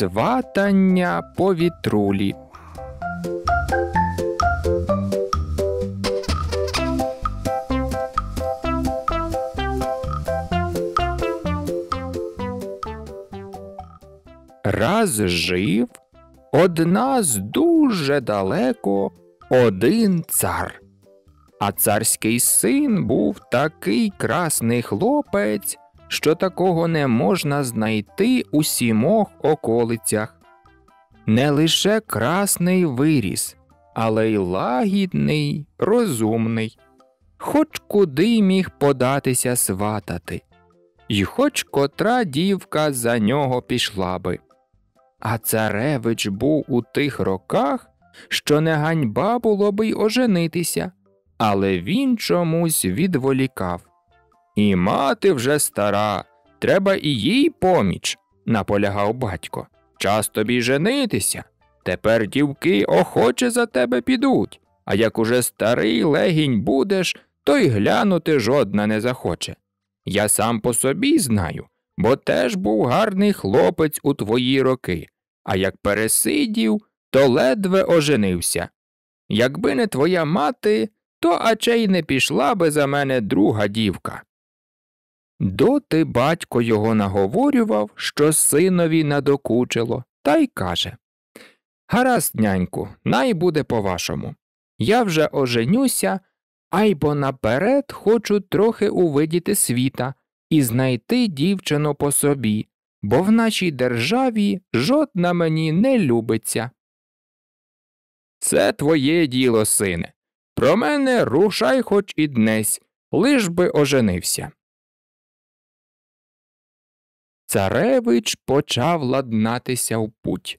Сватання повітрулі. Раз жив од нас дуже далеко один цар, а царський син був такий красний хлопець, що такого не можна знайти у сімох околицях. Не лише красний виріс, але й лагідний, розумний, хоч куди міг податися сватати, і хоч котра дівка за нього пішла би. А царевич був у тих роках, що не ганьба було би й оженитися, але він чомусь відволікав. І мати вже стара, треба і їй поміч, наполягав батько. Час тобі женитися. Тепер дівки охоче за тебе підуть, а як уже старий легінь будеш, то й глянути жодна не захоче. Я сам по собі знаю, бо теж був гарний хлопець у твої роки, а як пересидів, то ледве оженився. Якби не твоя мати, то аче й не пішла би за мене друга дівка. Доти батько його наговорював, що синові надокучило, та й каже Гаразд, няньку, най буде по вашому. Я вже оженюся, а й бо наперед хочу трохи увидіти світа і знайти дівчину по собі, бо в нашій державі жодна мені не любиться. Це твоє діло, сине. Про мене рушай хоч і днесь, лиш би оженився. Царевич почав ладнатися в путь,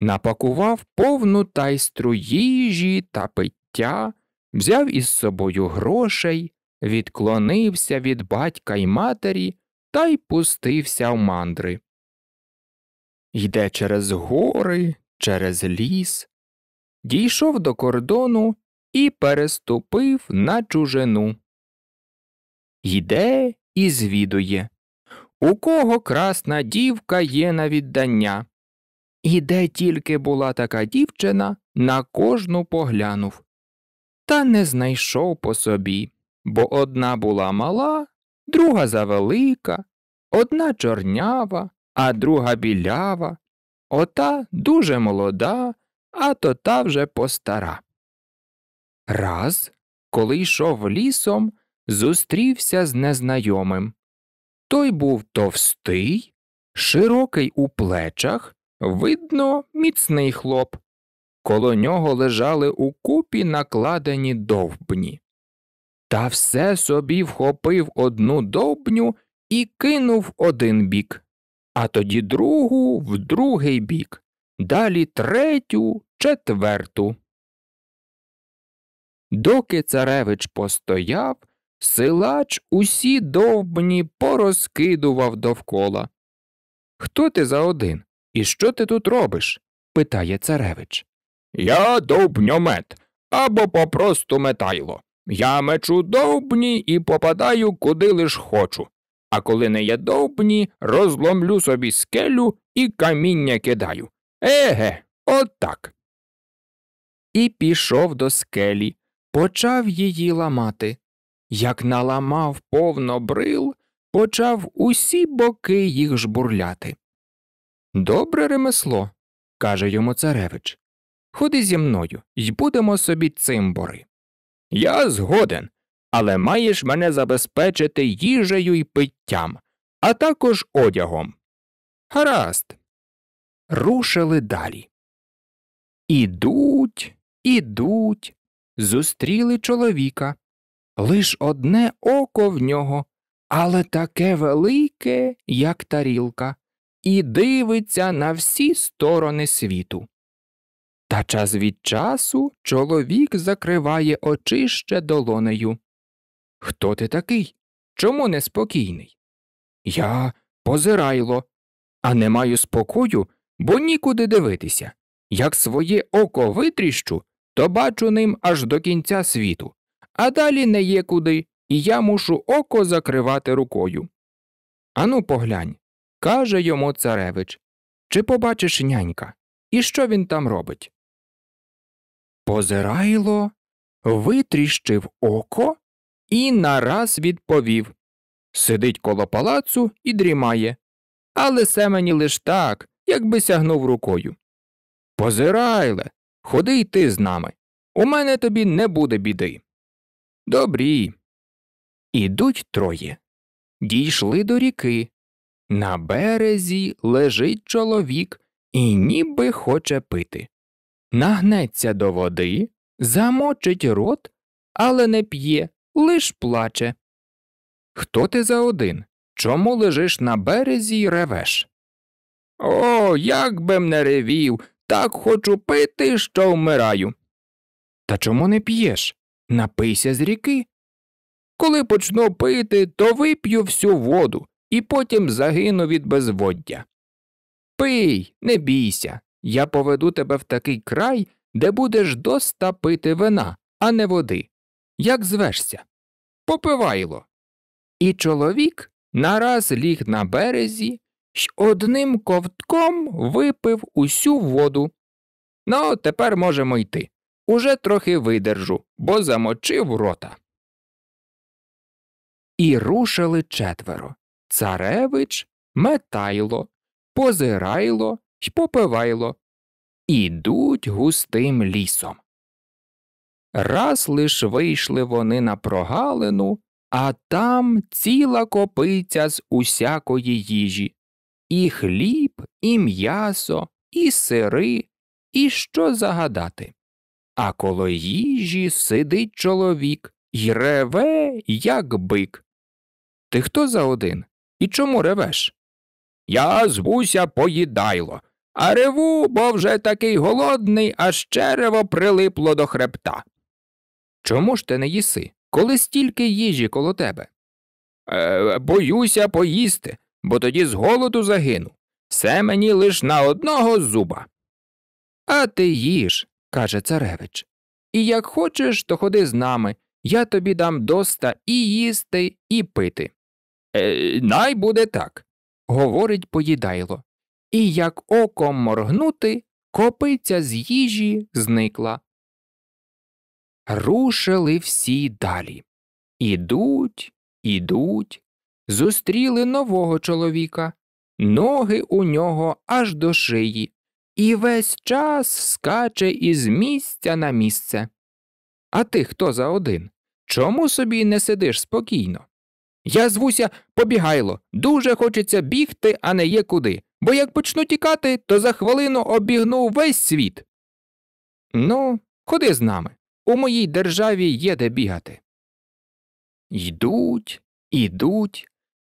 напакував повну тайстру їжі та пиття, взяв із собою грошей, відклонився від батька й матері та й пустився в мандри. Йде через гори, через ліс, дійшов до кордону і переступив на чужину. Йде і звідує у кого красна дівка є на віддання. І де тільки була така дівчина, на кожну поглянув. Та не знайшов по собі, бо одна була мала, друга завелика, одна чорнява, а друга білява, ота дуже молода, а то та вже постара. Раз, коли йшов лісом, зустрівся з незнайомим. Той був товстий, широкий у плечах, видно, міцний хлоп. Коло нього лежали у купі накладені довбні. Та все собі вхопив одну довбню і кинув один бік, а тоді другу в другий бік, далі третю, четверту. Доки царевич постояв, Силач усі довбні порозкидував довкола. Хто ти за один і що ти тут робиш? питає царевич. Я довбньомет або попросту метайло. Я мечу довбні і попадаю куди лиш хочу, а коли не є довбні, розломлю собі скелю і каміння кидаю. Еге, от так. І пішов до скелі, почав її ламати. Як наламав повно брил, почав усі боки їх жбурляти. Добре ремесло, каже йому царевич. Ходи зі мною і будемо собі цимбори. Я згоден, але маєш мене забезпечити їжею і питтям, а також одягом. Гаразд. Рушили далі. Ідуть, ідуть, зустріли чоловіка, лиш одне око в нього, але таке велике, як тарілка, і дивиться на всі сторони світу. Та час від часу чоловік закриває очі ще долонею. Хто ти такий? Чому неспокійний? Я позирайло, а не маю спокою, бо нікуди дивитися. Як своє око витріщу, то бачу ним аж до кінця світу а далі не є куди, і я мушу око закривати рукою. Ану, поглянь, каже йому царевич. Чи побачиш нянька? І що він там робить? Позирайло витріщив око і нараз відповів Сидить коло палацу і дрімає. Але се мені лиш так, якби сягнув рукою. Позирайле, ходи й ти з нами. У мене тобі не буде біди. Добрі. Ідуть троє. Дійшли до ріки. На березі лежить чоловік і ніби хоче пити. Нагнеться до води, замочить рот, але не п'є, лиш плаче. Хто ти за один? Чому лежиш на березі й ревеш? О, як би м не ревів, так хочу пити, що вмираю. Та чому не п'єш? Напийся з ріки. Коли почну пити, то вип'ю всю воду і потім загину від безводдя. Пий, не бійся, я поведу тебе в такий край, де будеш доста пити вина, а не води. Як звешся? Попивайло. І чоловік нараз ліг на березі й одним ковтком випив усю воду. Ну, тепер можемо йти. Уже трохи видержу, бо замочив рота. І рушили четверо Царевич, Метайло, Позирайло й Попивайло. Ідуть густим лісом. Раз лиш вийшли вони на прогалину, а там ціла копиця з усякої їжі і хліб, і м'ясо, і сири, і що загадати а коло їжі сидить чоловік й реве, як бик. Ти хто за один? І чому ревеш? Я звуся поїдайло, а реву, бо вже такий голодний, аж черево прилипло до хребта. Чому ж ти не їси, коли стільки їжі коло тебе? Е, Боюся поїсти, бо тоді з голоду загину. Все мені лиш на одного зуба. А ти їж, каже царевич. І як хочеш, то ходи з нами. Я тобі дам доста і їсти, і пити. Е, Най буде так, говорить поїдайло. І як оком моргнути, копиця з їжі зникла. Рушили всі далі. Ідуть, ідуть. Зустріли нового чоловіка. Ноги у нього аж до шиї, і весь час скаче із місця на місце. А ти хто за один? Чому собі не сидиш спокійно? Я звуся побігайло, дуже хочеться бігти, а не є куди, бо як почну тікати, то за хвилину обігну весь світ. Ну, ходи з нами. У моїй державі є де бігати. Йдуть, ідуть,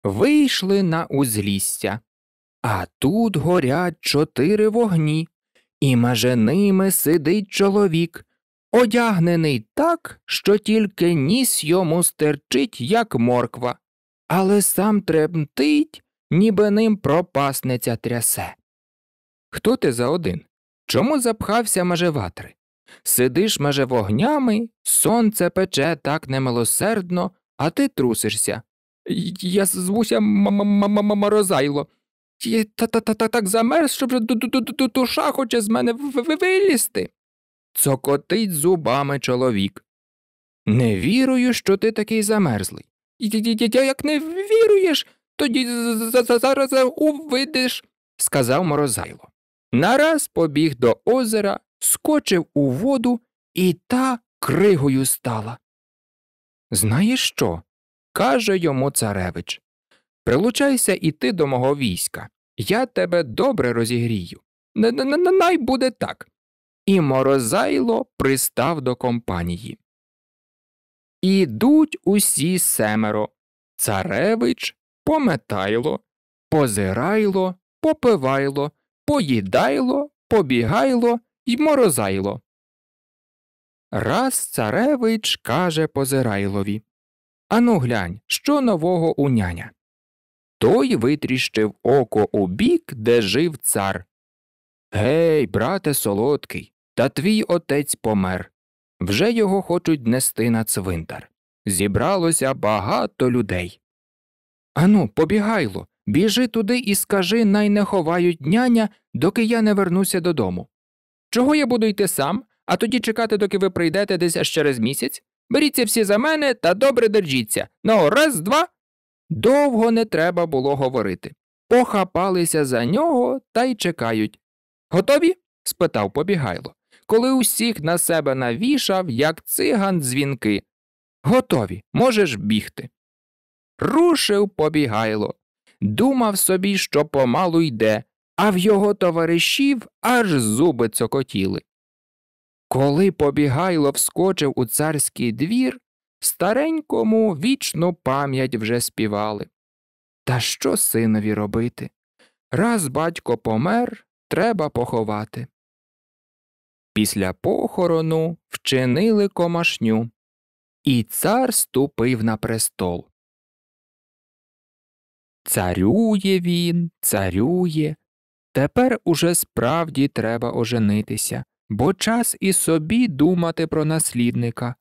вийшли на узлісся. А тут горять чотири вогні, і меже ними сидить чоловік, одягнений так, що тільки ніс йому стерчить, як морква, але сам тремтить, ніби ним пропасниця трясе. Хто ти за один? Чому запхався меже ватри? Сидиш меже вогнями, сонце пече так немилосердно, а ти трусишся. Я звуся м -м -м -м Морозайло. Я так замерз, що душа хоче з мене вилізти. Цокотить зубами чоловік. Не вірую, що ти такий замерзлий. Я як не віруєш, тоді зараз увидиш, сказав морозайло. Нараз побіг до озера, скочив у воду і та кригою стала. Знаєш що? каже йому царевич. Прилучайся і ти до мого війська. Я тебе добре розігрію. Най буде так. І морозайло пристав до компанії. Ідуть усі семеро Царевич, пометайло, позирайло, попивайло, поїдайло, побігайло й морозайло. Раз царевич каже позирайлові Ану глянь, що нового у няня. Той витріщив око у бік, де жив цар. Гей, брате солодкий, та твій отець помер. Вже його хочуть нести на цвинтар. Зібралося багато людей. Ану, побігайло, біжи туди і скажи, най не ховають няня, доки я не вернуся додому. Чого я буду йти сам, а тоді чекати, доки ви прийдете десь аж через місяць? Беріться всі за мене та добре держіться. Ну, раз, два. Довго не треба було говорити. Похапалися за нього та й чекають. Готові? спитав побігайло, коли усіх на себе навішав, як циган дзвінки. Готові, можеш бігти. Рушив побігайло. Думав собі, що помалу йде, а в його товаришів аж зуби цокотіли. Коли побігайло вскочив у царський двір, Старенькому вічну пам'ять вже співали. Та що синові робити? Раз батько помер, треба поховати. Після похорону вчинили комашню, і цар ступив на престол. Царює він, царює. Тепер уже справді треба оженитися, бо час і собі думати про наслідника,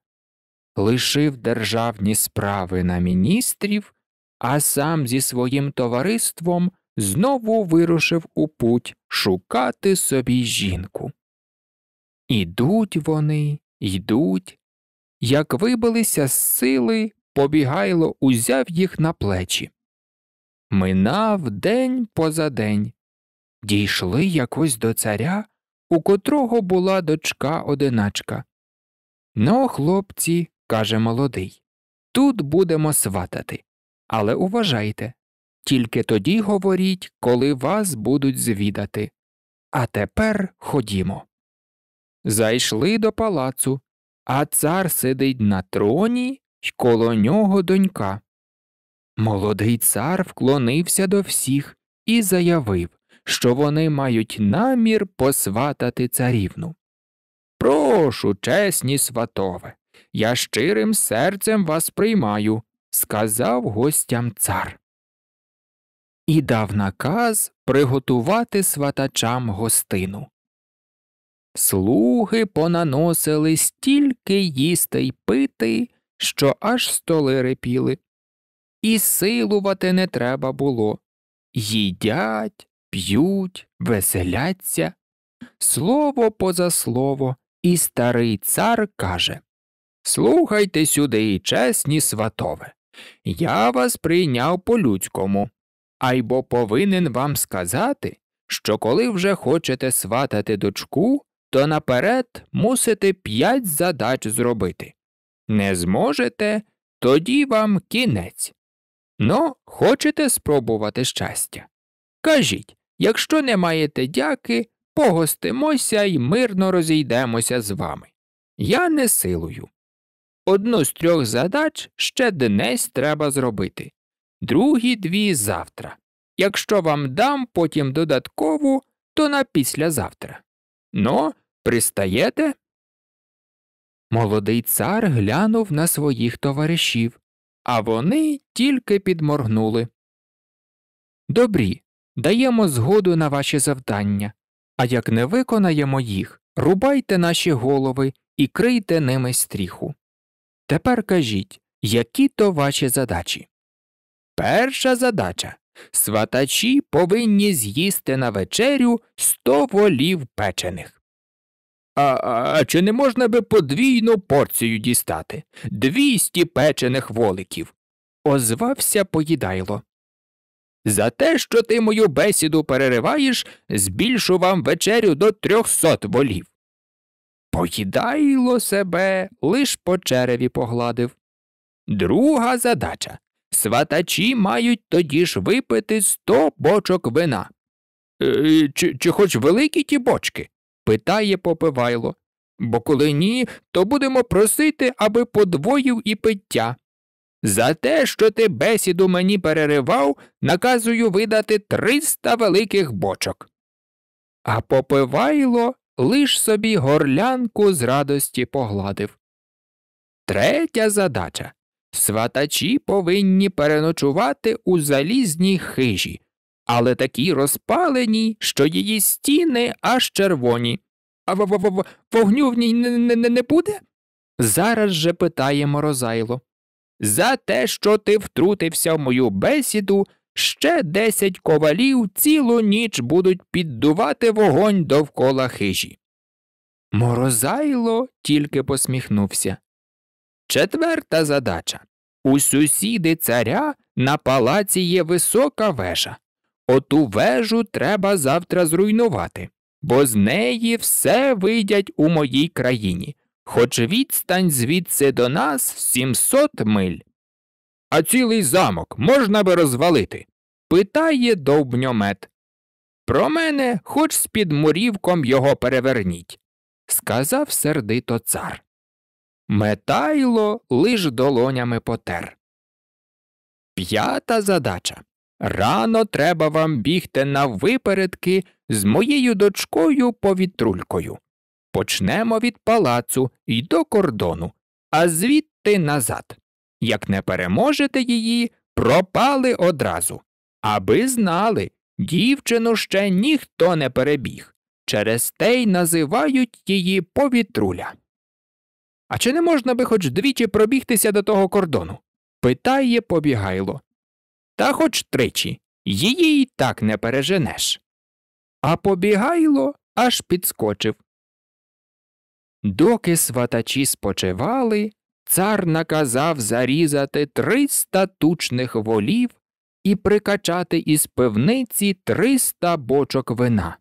лишив державні справи на міністрів, а сам зі своїм товариством знову вирушив у путь шукати собі жінку. Ідуть вони, йдуть. Як вибилися з сили, побігайло узяв їх на плечі. Минав день поза день. Дійшли якось до царя, у котрого була дочка одиначка. Ну, хлопці, каже молодий. Тут будемо сватати. Але уважайте тільки тоді говоріть, коли вас будуть звідати. А тепер ходімо. Зайшли до палацу, а цар сидить на троні й коло нього донька. Молодий цар вклонився до всіх і заявив, що вони мають намір посватати царівну. Прошу, чесні сватове, я щирим серцем вас приймаю, сказав гостям цар. І дав наказ приготувати сватачам гостину. Слуги понаносили стільки їсти й пити, що аж столи репіли. І силувати не треба було. Їдять, п'ють, веселяться. Слово поза слово, і старий цар каже Слухайте сюди, чесні сватове. Я вас прийняв по людському, айбо повинен вам сказати, що коли вже хочете сватати дочку, то наперед мусите п'ять задач зробити. Не зможете, тоді вам кінець. Но ну, хочете спробувати щастя? Кажіть, якщо не маєте дяки, погостимося і мирно розійдемося з вами. Я не силую. Одну з трьох задач ще днесь треба зробити, другі дві завтра. Якщо вам дам потім додаткову, то на післязавтра. Но, ну, пристаєте? Молодий цар глянув на своїх товаришів, а вони тільки підморгнули. Добрі, даємо згоду на ваші завдання, а як не виконаємо їх, рубайте наші голови і крийте ними стріху. Тепер кажіть, які то ваші задачі? Перша задача сватачі повинні з'їсти на вечерю сто волів печених. А, а чи не можна би подвійну порцію дістати? Двісті печених воликів. Озвався поїдайло. За те, що ти мою бесіду перериваєш, збільшу вам вечерю до трьохсот волів. Поїдайло себе лиш по череві погладив. Друга задача сватачі мають тоді ж випити сто бочок вина. Е, чи, чи хоч великі ті бочки? питає попивайло. Бо коли ні, то будемо просити, аби подвоїв і пиття. За те, що ти бесіду мені переривав, наказую видати триста великих бочок. А попивайло лиш собі горлянку з радості погладив. Третя задача сватачі повинні переночувати у залізній хижі, але такі розпаленій, що її стіни аж червоні. А в -в -в вогню в ній не, не, не буде? Зараз же питає Морозайло. За те, що ти втрутився в мою бесіду, ще десять ковалів цілу ніч будуть піддувати вогонь довкола хижі. Морозайло тільки посміхнувся. Четверта задача у сусіди царя на палаці є висока вежа. Оту вежу треба завтра зруйнувати, бо з неї все видять у моїй країні, хоч відстань звідси до нас 700 миль а цілий замок можна би розвалити? питає довбньомет. Про мене, хоч з під мурівком його переверніть, сказав сердито цар. Метайло лиш долонями потер. П'ята задача. Рано треба вам бігти на випередки з моєю дочкою повітрулькою. Почнемо від палацу і до кордону, а звідти назад. Як не переможете її, пропали одразу. Аби знали, дівчину ще ніхто не перебіг. Через те й називають її повітруля. А чи не можна би хоч двічі пробігтися до того кордону? питає побігайло. Та хоч тричі. Її й так не переженеш. А побігайло аж підскочив. Доки сватачі спочивали, Цар наказав зарізати триста тучних волів і прикачати із пивниці триста бочок вина.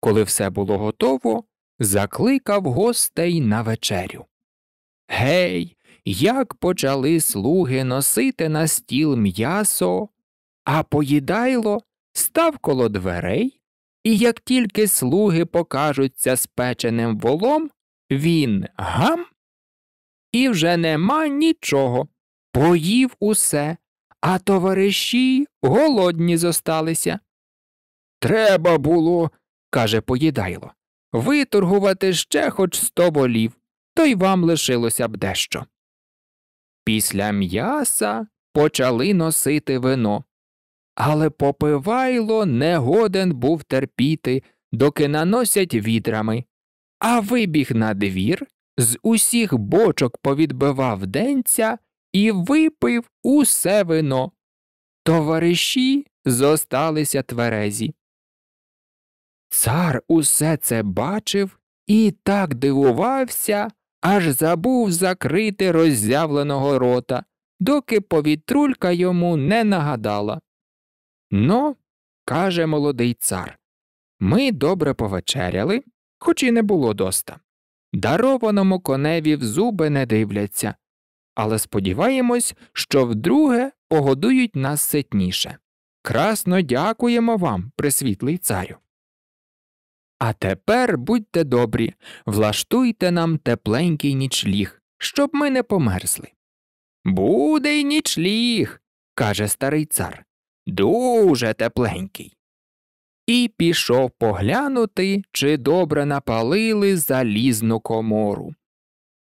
Коли все було готово, закликав гостей на вечерю. Гей, як почали слуги носити на стіл м'ясо, а поїдайло став коло дверей, і як тільки слуги покажуться спеченим волом, він гам і вже нема нічого. Поїв усе, а товариші голодні зосталися. Треба було, каже поїдайло, виторгувати ще хоч сто волів, то й вам лишилося б дещо. Після м'яса почали носити вино. Але попивайло не годен був терпіти, доки наносять відрами а вибіг на двір, з усіх бочок повідбивав денця і випив усе вино. Товариші зосталися тверезі. Цар усе це бачив і так дивувався, аж забув закрити роззявленого рота, доки повітрулька йому не нагадала. Но, «Ну, каже молодий цар, ми добре повечеряли, хоч і не було доста. Дарованому коневі в зуби не дивляться, але сподіваємось, що вдруге погодують нас ситніше. Красно дякуємо вам, присвітлий царю. А тепер будьте добрі, влаштуйте нам тепленький нічліг, щоб ми не померзли. Буде й нічліг, каже старий цар. Дуже тепленький і пішов поглянути, чи добре напалили залізну комору.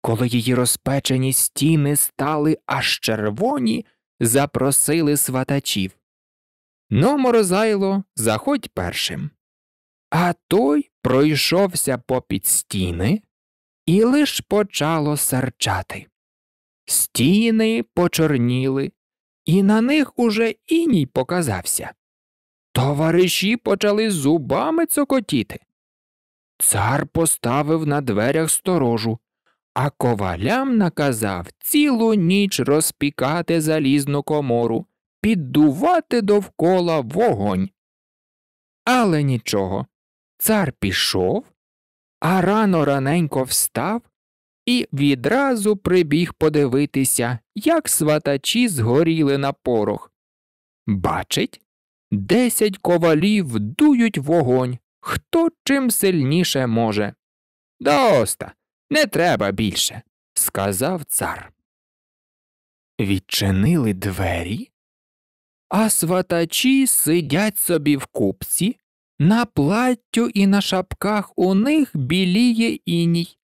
Коли її розпечені стіни стали аж червоні, запросили сватачів. Но «Ну, морозайло заходь першим. А той пройшовся попід стіни і лиш почало серчати. Стіни почорніли, і на них уже іній показався. Товариші почали зубами цокотіти. Цар поставив на дверях сторожу, а ковалям наказав цілу ніч розпікати залізну комору, піддувати довкола вогонь. Але нічого. Цар пішов, а рано раненько встав і відразу прибіг подивитися, як сватачі згоріли на порох. Бачить, Десять ковалів дують вогонь, хто чим сильніше може. Доста, не треба більше, сказав цар. Відчинили двері, а сватачі сидять собі в купці, на платтю і на шапках у них біліє іній,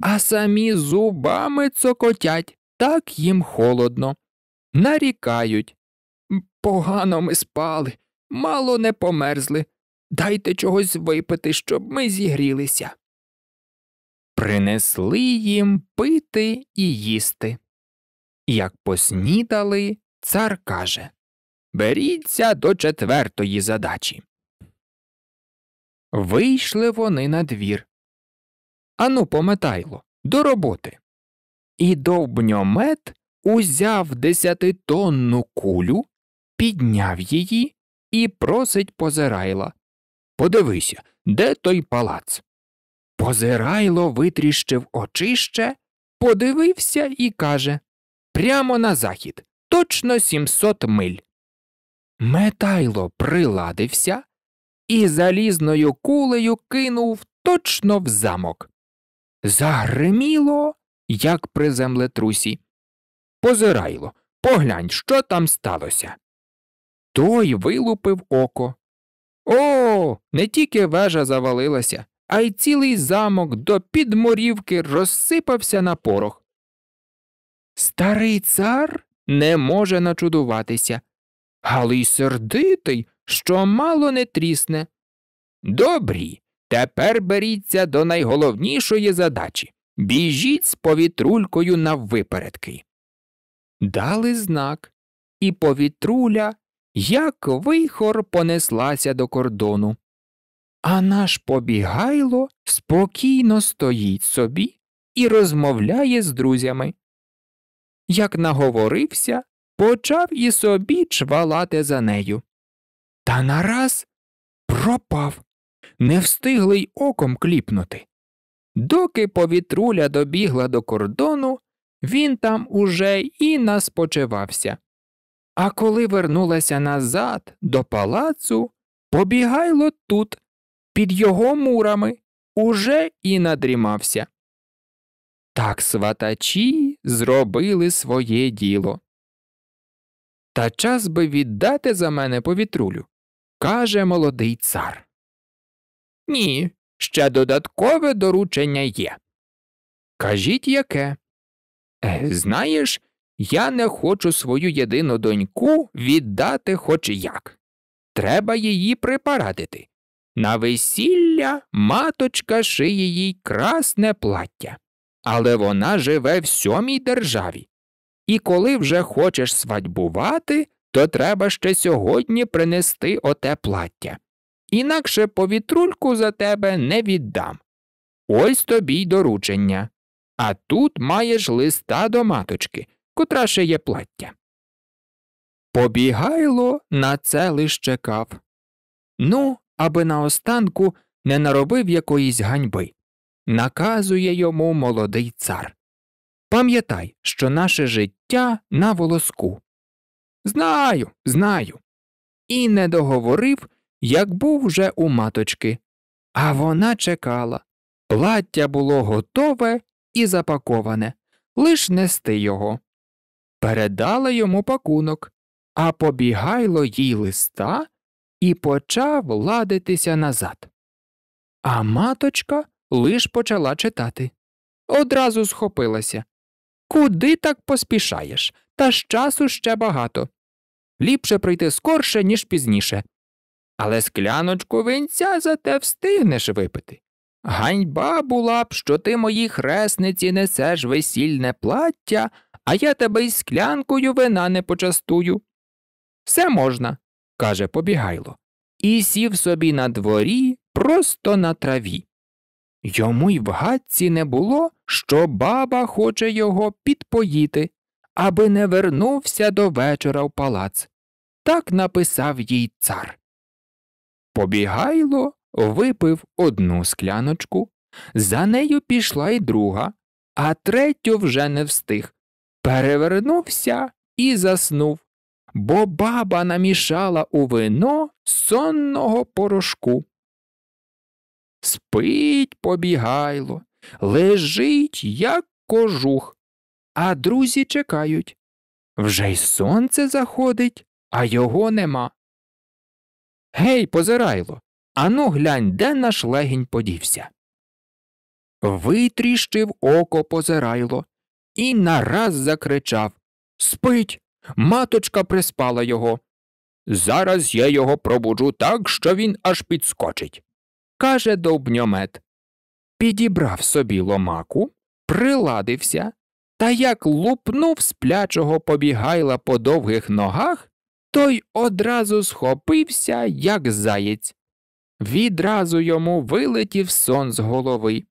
а самі зубами цокотять, так їм холодно. Нарікають. Погано ми спали, мало не померзли. Дайте чогось випити, щоб ми зігрілися. Принесли їм пити і їсти. Як поснідали, цар каже Беріться до четвертої задачі. Вийшли вони на двір. Ану, пометайло, до роботи. І довбньомет узяв десятитонну кулю, підняв її і просить позирайла. Подивися, де той палац? Позирайло витріщив очище, подивився і каже Прямо на захід, точно сімсот миль. Метайло приладився і залізною кулею кинув точно в замок. Загриміло, як при землетрусі. Позирайло, поглянь, що там сталося. Той вилупив око. О, не тільки вежа завалилася, а й цілий замок до підморівки розсипався на порох. Старий цар не може начудуватися, але й сердитий, що мало не трісне. Добрі, тепер беріться до найголовнішої задачі біжіть з повітрулькою на випередки. Дали знак, і повітруля як вихор понеслася до кордону. А наш побігайло спокійно стоїть собі і розмовляє з друзями. Як наговорився, почав і собі чвалати за нею. Та нараз пропав, не встигли й оком кліпнути. Доки повітруля добігла до кордону, він там уже і наспочивався. А коли вернулася назад до палацу, побігайло тут, під його мурами, уже і надрімався. Так сватачі зробили своє діло. Та час би віддати за мене повітрулю, каже молодий цар. Ні, ще додаткове доручення є. Кажіть яке. Е, знаєш, я не хочу свою єдину доньку віддати хоч як. Треба її припарадити. На весілля маточка шиє їй красне плаття, але вона живе в сьомій державі. І коли вже хочеш свадьбувати, то треба ще сьогодні принести оте плаття. Інакше повітрульку за тебе не віддам. Ось тобі й доручення. А тут маєш листа до маточки котра ще є плаття. Побігайло на це лиш чекав. Ну, аби наостанку не наробив якоїсь ганьби. Наказує йому молодий цар. Пам'ятай, що наше життя на волоску. Знаю, знаю. І не договорив, як був вже у маточки. А вона чекала. Плаття було готове і запаковане, лиш нести його передала йому пакунок, а побігайло їй листа і почав ладитися назад. А маточка лиш почала читати. Одразу схопилася. Куди так поспішаєш? Та ж часу ще багато. Ліпше прийти скорше, ніж пізніше. Але скляночку винця зате встигнеш випити. Ганьба була б, що ти моїй хресниці несеш весільне плаття, а я тебе із склянкою вина не почастую. Все можна, каже побігайло, і сів собі на дворі просто на траві. Йому й в гадці не було, що баба хоче його підпоїти, аби не вернувся до вечора в палац. Так написав їй цар. Побігайло випив одну скляночку, за нею пішла й друга, а третю вже не встиг, перевернувся і заснув, бо баба намішала у вино сонного порошку. Спить побігайло, лежить, як кожух, а друзі чекають. Вже й сонце заходить, а його нема. Гей, позирайло, ану глянь, де наш легінь подівся. Витріщив око позирайло і нараз закричав Спить. Маточка приспала його. Зараз я його пробуджу так, що він аж підскочить. каже довбньомет. Підібрав собі ломаку, приладився та як лупнув сплячого побігайла по довгих ногах, той одразу схопився, як заєць. Відразу йому вилетів сон з голови.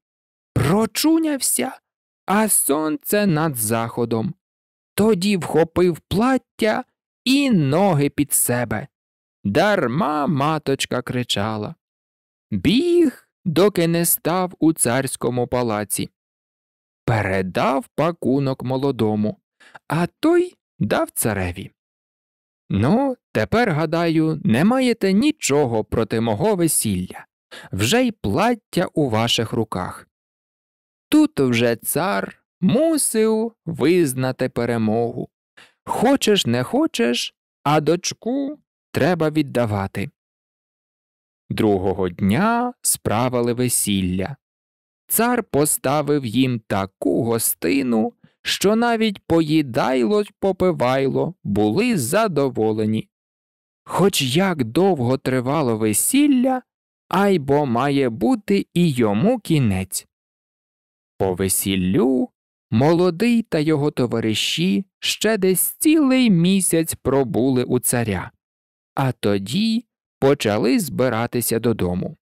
Прочунявся, а сонце над заходом. Тоді вхопив плаття і ноги під себе. Дарма маточка кричала. Біг, доки не став у царському палаці. Передав пакунок молодому, а той дав цареві. Ну, тепер, гадаю, не маєте нічого проти мого весілля. Вже й плаття у ваших руках. Тут вже цар мусив визнати перемогу. Хочеш, не хочеш, а дочку треба віддавати. Другого дня справили весілля. Цар поставив їм таку гостину, що навіть поїдайло й попивайло були задоволені. Хоч як довго тривало весілля, айбо має бути і йому кінець. По весіллю молодий та його товариші ще десь цілий місяць пробули у царя, а тоді почали збиратися додому.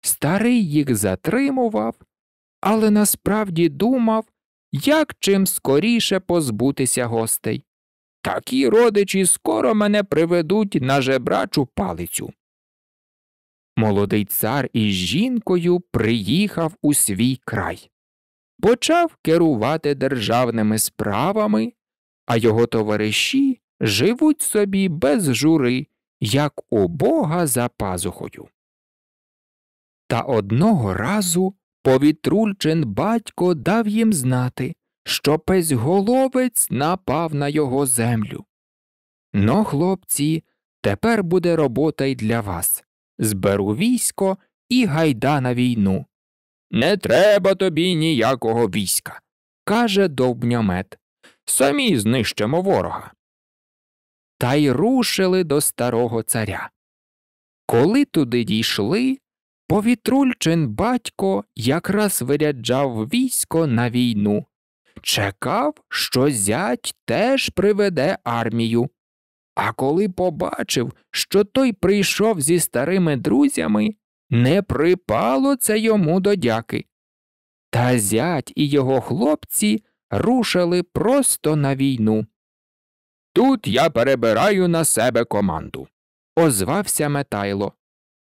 Старий їх затримував, але насправді думав, як чим скоріше позбутися гостей. Такі родичі скоро мене приведуть на жебрачу палицю. Молодий цар із жінкою приїхав у свій край почав керувати державними справами, а його товариші живуть собі без жури, як у бога за пазухою. Та одного разу повітрульчин батько дав їм знати, що песьголовець напав на його землю. Но, хлопці, тепер буде робота й для вас зберу військо і гайда на війну. Не треба тобі ніякого війська, каже довбньомет. Самі знищимо ворога. Та й рушили до старого царя. Коли туди дійшли, повітрульчин батько якраз виряджав військо на війну, чекав, що зять теж приведе армію. А коли побачив, що той прийшов зі старими друзями, не припало це йому до дяки. Та зять і його хлопці рушили просто на війну. Тут я перебираю на себе команду, озвався Метайло.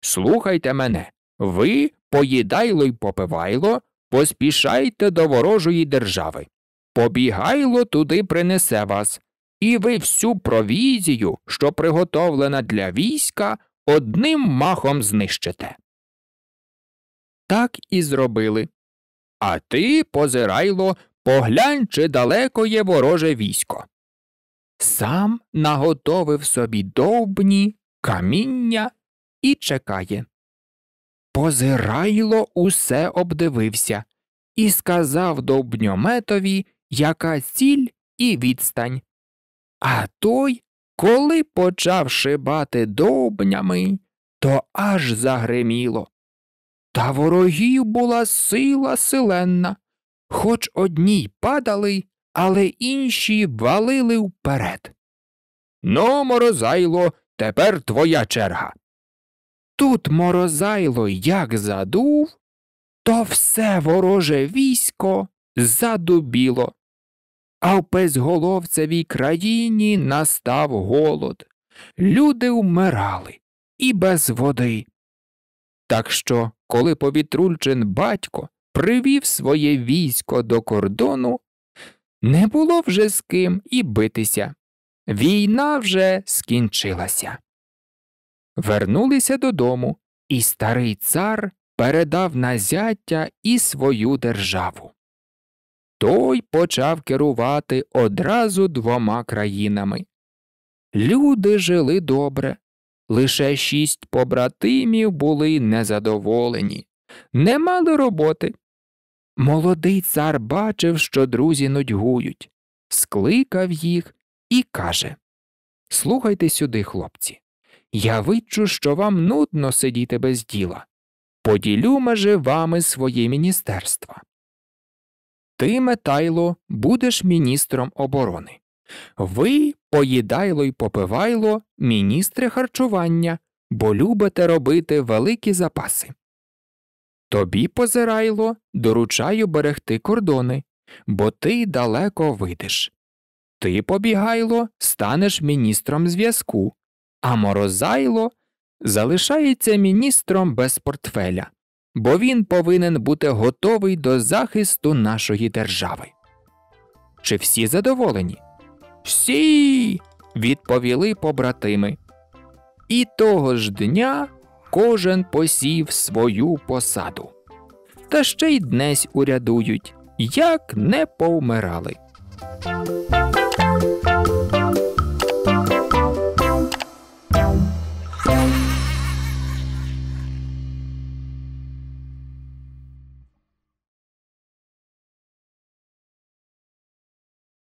Слухайте мене, ви, поїдайло й попивайло, поспішайте до ворожої держави. Побігайло туди принесе вас, і ви всю провізію, що приготовлена для війська, одним махом знищите. Так і зробили. А ти, позирайло, поглянь, чи далеко є вороже військо. Сам наготовив собі довбні, каміння і чекає. Позирайло усе обдивився і сказав довбньометові, яка ціль і відстань. А той, коли почав шибати довбнями, то аж загриміло. Та ворогів була сила силенна. Хоч одній падали, але інші валили вперед. Ну, морозайло, тепер твоя черга. Тут морозайло як задув, то все вороже військо задубіло. А в безголовцевій країні настав голод. Люди вмирали і без води. Так що коли повітрульчин батько привів своє військо до кордону, не було вже з ким і битися. Війна вже скінчилася. Вернулися додому, і старий цар передав на зяття і свою державу. Той почав керувати одразу двома країнами. Люди жили добре, Лише шість побратимів були незадоволені, не мали роботи. Молодий цар бачив, що друзі нудьгують, скликав їх і каже Слухайте сюди, хлопці. Я виджу, що вам нудно сидіти без діла. Поділю меже, вами свої міністерства. Ти, Метайло, будеш міністром оборони. Ви, поїдайло й попивайло, міністре харчування, бо любите робити великі запаси. Тобі, позирайло, доручаю берегти кордони, бо ти далеко видиш. Ти, побігайло, станеш міністром зв'язку, а морозайло залишається міністром без портфеля, бо він повинен бути готовий до захисту нашої держави. Чи всі задоволені? Всі. відповіли побратими. І того ж дня кожен посів свою посаду. Та ще й днесь урядують, як не повмирали.